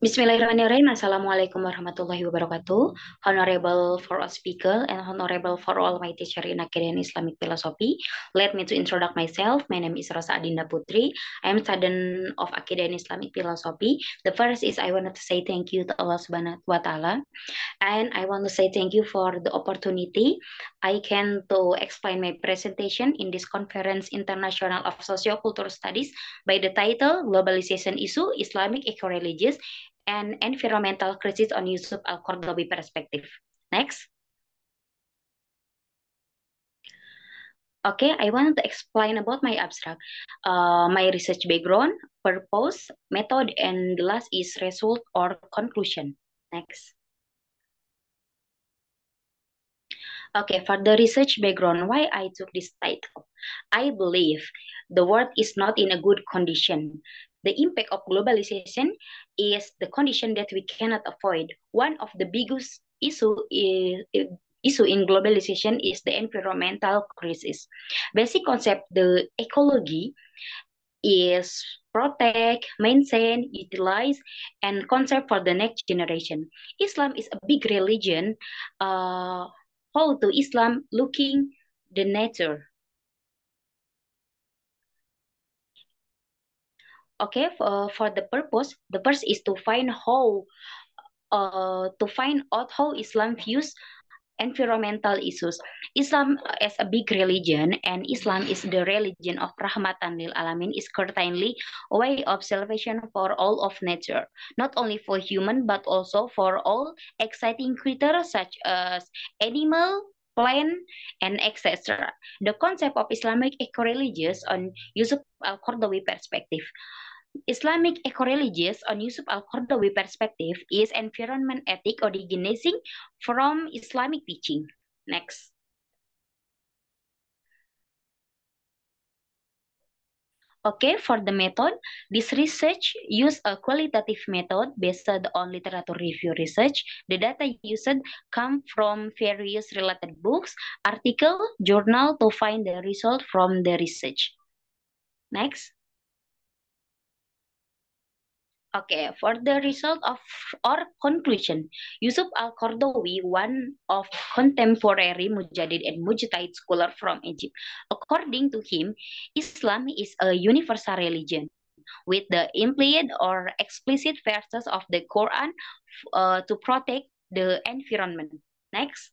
Bismillahirrahmanirrahim. Assalamualaikum warahmatullahi wabarakatuh. Honorable for all speaker and honorable for all my teacher in Academy Islamic Philosophy. Let me to introduce myself. My name is Rosa Adinda Putri. I am student of Academy Islamic Philosophy. The first is I wanted to say thank you to Allah Subhanahu wa Taala, and I want to say thank you for the opportunity I can to explain my presentation in this conference international of sociocultural studies by the title Globalization Issue, Islamic Eco-Religious and Environmental Crisis on Yusuf Al-Qardawi Perspective. Next. Okay, I want to explain about my abstract, uh, my research background, purpose, method, and the last is result or conclusion. Next. Okay, for the research background, why I took this title? I believe the world is not in a good condition. The impact of globalization is the condition that we cannot avoid. One of the biggest issue is, eh, issue in globalization is the environmental crisis. Basic concept, the ecology is protect, maintain, utilize, and conserve for the next generation. Islam is a big religion uh, how to Islam looking the nature. Okay, for, for the purpose, the first is to find how, uh, to find out how Islam views environmental issues. Islam as a big religion and Islam is the religion of rahmatan lil alamin is certainly a way of salvation for all of nature, not only for human but also for all exciting creatures such as animal, plant, and etc. The concept of Islamic eco-religious on Yusuf al-Qardawi perspective. Islamic eco-religious on Yusuf al-Qardawi perspective is environment ethic originating from Islamic teaching. Next. Okay, for the method, this research used a qualitative method based on literature review research. The data used come from various related books, article, journal to find the result from the research. Next. Okay, for the result of or conclusion, Yusuf al Kordowi, one of contemporary Mujahid and Mujtahid scholar from Egypt, according to him, Islam is a universal religion with the implicit or explicit verses of the Quran uh, to protect the environment. Next.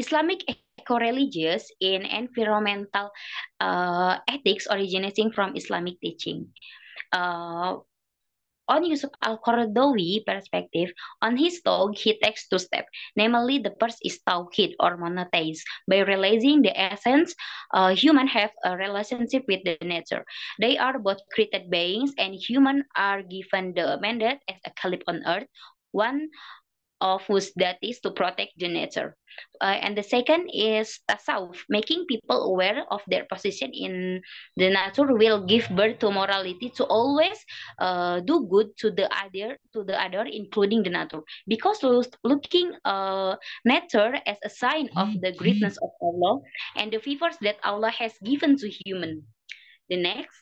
Islamic eco-religious in environmental uh, ethics originating from Islamic teaching. Uh, on Yusuf al qardawi perspective, on his talk, he takes two steps. Namely, the first is tawhid or monotheism. By realizing the essence, uh, human have a relationship with the nature. They are both created beings and human are given the mandate as a caliph on earth, one of whose that is to protect the nature. Uh, and the second is tasawuf, making people aware of their position in the nature will give birth to morality to always uh, do good to the other, to the other, including the nature. Because looking uh, nature as a sign of the mm-hmm. greatness of Allah and the favors that Allah has given to human. The next.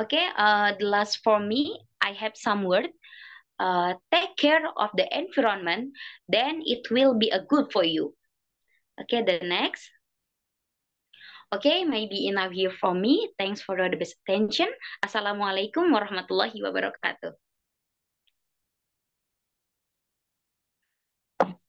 Okay, uh, the last for me, I have some word. uh, take care of the environment, then it will be a good for you. Okay, the next. Okay, maybe enough here from me. Thanks for the best attention. Assalamualaikum warahmatullahi wabarakatuh.